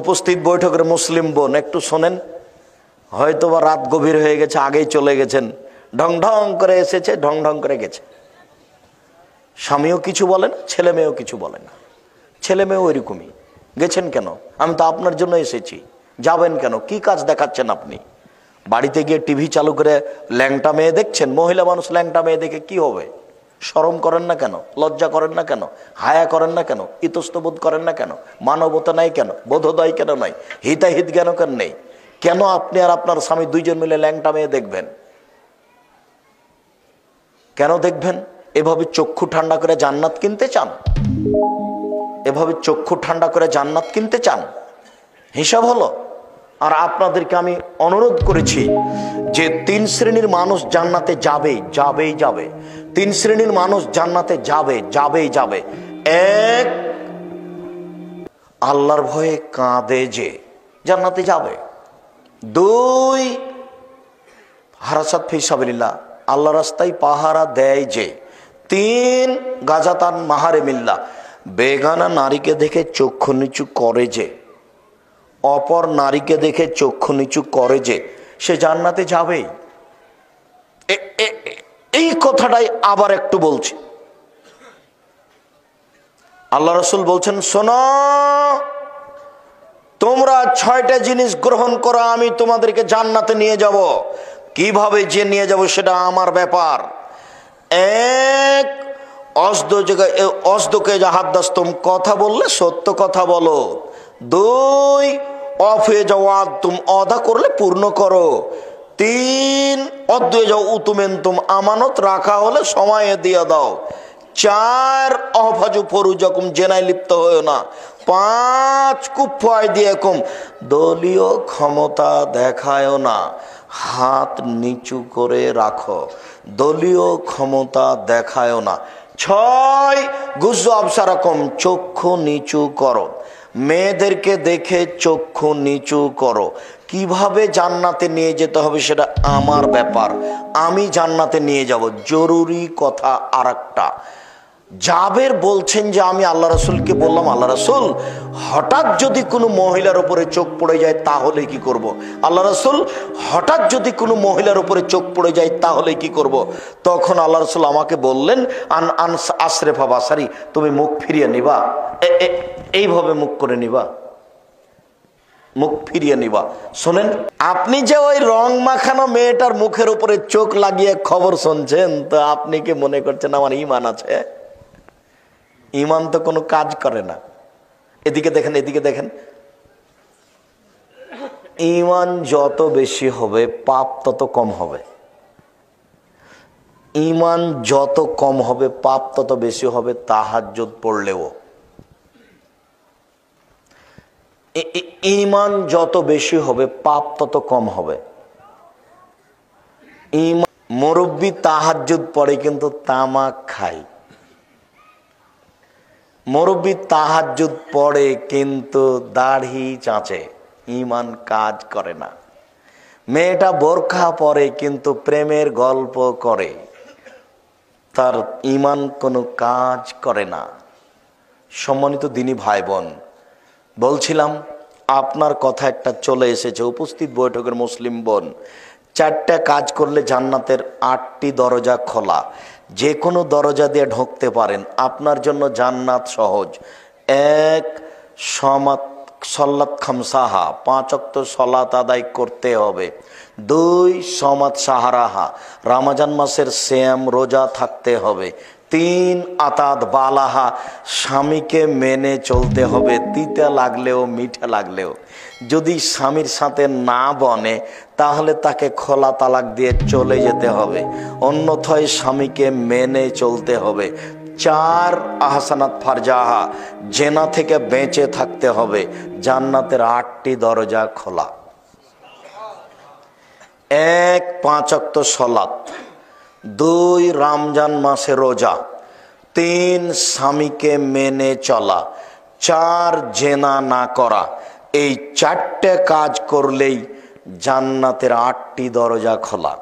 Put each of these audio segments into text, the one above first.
উপস্থিত বৈঠকের মুসলিম বোন একটু শোনেন হয়তো বা রাত গভীর হয়ে গেছে আগেই চলে গেছেন ঢং ঢং করে এসেছে ঢং ঢং করে গেছে স্বামীও কিছু বলে না ছেলে মেয়েও কিছু বলে না ছেলে মেয়েও এরকমই গেছেন কেন আমি তো আপনার জন্য এসেছি যাবেন কেন কি কাজ দেখাচ্ছেন আপনি বাড়িতে গিয়ে টিভি চালু করে ল্যাংটা মেয়ে দেখছেন মহিলা মানুষ ল্যাংটা মেয়ে দেখে কি হবে সরম করেন না কেন লজ্জা করেন না কেন হায়া করেন না কেন ইতস্তবোধ করেন না কেন মানবতা নাই কেন বোধোদয় কেন নাই হিতাহিত জ্ঞান কেন নেই কেন আপনি আর আপনার স্বামী দুইজন মিলে ল্যাংটা মেয়ে দেখবেন কেন দেখবেন এভাবে চক্ষু ঠান্ডা করে জান্নাত কিনতে চান এভাবে চক্ষু ঠান্ডা করে জান্নাত কিনতে চান হিসাব হলো আর আপনাদেরকে আমি অনুরোধ করেছি যে তিন শ্রেণীর মানুষ জান্নাতে যাবে যাবেই যাবে তিন শ্রেণীর মানুষ জান্নাতে যাবে যাবেই যাবে এক আল্লাহর ভয়ে কাঁদে যে জান্নাতে যাবে দুই হারাসাত ফিসাবিল্লা আল্লাহ রাস্তায় পাহারা দেয় যে তিন গাজাতান মাহারে মিল্লা বেগানা নারীকে দেখে চক্ষু নিচু করে যে অপর নারীকে দেখে চক্ষু নিচু করে যে সে জান্নাতে যাবে এই কথাটাই আবার একটু বলছি আল্লাহ রসুল বলছেন শোনো তোমরা ছয়টা জিনিস গ্রহণ করো আমি তোমাদেরকে জান্নাতে নিয়ে যাব কিভাবে যে নিয়ে যাব সেটা আমার ব্যাপার এক অস্দ অস্দকে জাহাদ্দাস্তম কথা বললে সত্য কথা বলো দুই অফে যাওয়া তুম অধা করলে পূর্ণ করো তিন অদ্বয়ে যাও উতুমেন তুম আমানত রাখা হলে সময়ে দিয়ে দাও চার অহফাজু ফরু যখন জেনায় লিপ্ত হয়েও না পাঁচ কুফয় দিয়ে কম দলীয় ক্ষমতা দেখায়ও না হাত নিচু করে রাখো দলীয় ক্ষমতা দেখায়ও না ছয় গুজ আবসারকম চক্ষু নিচু করো মেয়েদেরকে দেখে চক্ষু নিচু করো কিভাবে জান্নাতে নিয়ে যেতে হবে সেটা আমার ব্যাপার আমি জান্নাতে নিয়ে যাব জরুরি কথা আর একটা জাবের বলছেন যে আমি আল্লাহ রসুলকে বললাম আল্লাহ রসুল হঠাৎ যদি কোনো মহিলার উপরে চোখ পড়ে যায় তাহলে কি করব। আল্লাহ রসুল হঠাৎ যদি কোনো মহিলার উপরে চোখ পড়ে যায় তাহলে কি করব। তখন আল্লাহ রসুল আমাকে বললেন আন আন আশরেফা বাসারি তুমি মুখ ফিরিয়ে নিবা এইভাবে মুখ করে নিবা মুখ ফিরিয়ে নিবা শোনেন আপনি যে ওই রং মাখানো মেয়েটার মুখের উপরে চোখ লাগিয়ে খবর শুনছেন তো আপনি কি মনে করছেন আমার ইমান আছে ইমান তো কোনো কাজ করে না এদিকে দেখেন এদিকে দেখেন ইমান যত বেশি হবে পাপ তত কম হবে ইমান যত কম হবে পাপ তত বেশি হবে তাহাজ পড়লেও ইমান যত বেশি হবে পাপ তত কম হবে মুরব্বী তাহাজুদ পড়ে কিন্তু তামাক খায় মুরব্বী তাহাজুদ পড়ে কিন্তু দাড়ি চাঁচে ইমান কাজ করে না মেয়েটা বোরখা পরে কিন্তু প্রেমের গল্প করে তার ইমান কোনো কাজ করে না সম্মানিত দিনী ভাই বোন বলছিলাম আপনার কথা একটা চলে এসেছে উপস্থিত বৈঠকের মুসলিম বোন চারটা কাজ করলে জান্নাতের আটটি দরজা খোলা যে কোনো দরজা দিয়ে ঢুকতে পারেন আপনার জন্য জান্নাত সহজ এক সমাত সল্লাত খামসাহা পাঁচ অক্ত সলাত আদায় করতে হবে দুই সমাত সাহারাহা রামাজান মাসের শ্যাম রোজা থাকতে হবে তিন আতাদ বালাহা স্বামীকে মেনে চলতে হবে তিতা লাগলেও মিঠে লাগলেও যদি স্বামীর সাথে না বনে তাহলে তাকে খোলা তালাক দিয়ে চলে যেতে হবে অন্যথায় স্বামীকে মেনে চলতে হবে চার আহসানাত ফারজাহা জেনা থেকে বেঁচে থাকতে হবে জান্নাতের আটটি দরজা খোলা এক পাঁচক্ত সলাত দুই রমজান মাসে রোজা তিন স্বামীকে মেনে চলা চার জেনা না করা এই চারটে কাজ করলেই জান্নাতের আটটি দরজা খোলা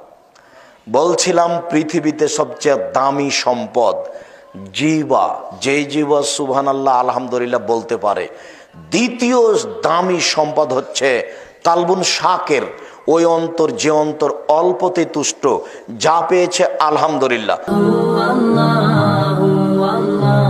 বলছিলাম পৃথিবীতে সবচেয়ে দামি সম্পদ জিবা যেই জিবা সুভান আল্লাহ আলহামদুলিল্লাহ বলতে পারে দ্বিতীয় দামি সম্পদ হচ্ছে কালবুন শাকের ওই অন্তর যে অন্তর অল্পতে তুষ্ট যা পেয়েছে আলহামদুলিল্লাহ